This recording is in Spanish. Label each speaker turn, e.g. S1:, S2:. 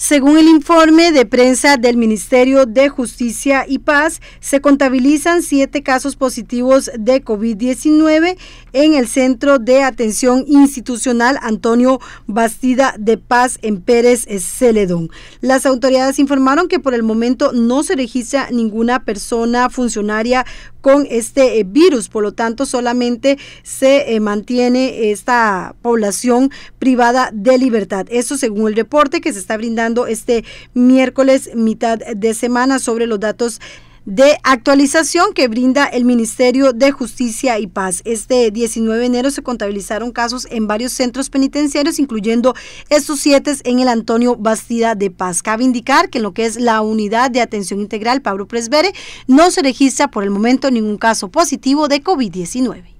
S1: Según el informe de prensa del Ministerio de Justicia y Paz, se contabilizan siete casos positivos de COVID-19 en el Centro de Atención Institucional Antonio Bastida de Paz en Pérez Celedón. Las autoridades informaron que por el momento no se registra ninguna persona funcionaria con este eh, virus, por lo tanto solamente se eh, mantiene esta población privada de libertad. Eso según el reporte que se está brindando este miércoles mitad de semana sobre los datos de actualización que brinda el Ministerio de Justicia y Paz. Este 19 de enero se contabilizaron casos en varios centros penitenciarios, incluyendo estos siete en el Antonio Bastida de Paz. Cabe indicar que en lo que es la unidad de atención integral Pablo Presbere no se registra por el momento ningún caso positivo de COVID-19.